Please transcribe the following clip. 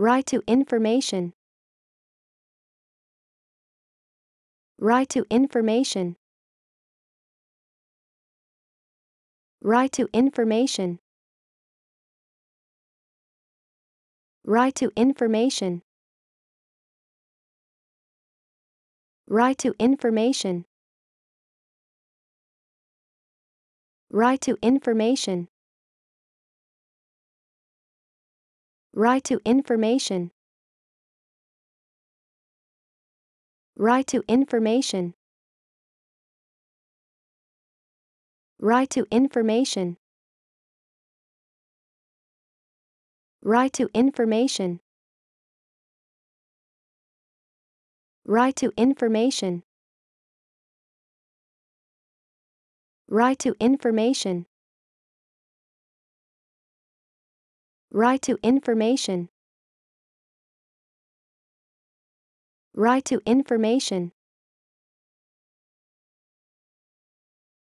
Right to information. Right to information. Right to information. Right to information. Right to information. Right to information. Right to information. Right to information. Right to information. Right to information. Right to information. Right to information. Right to information. Right to information.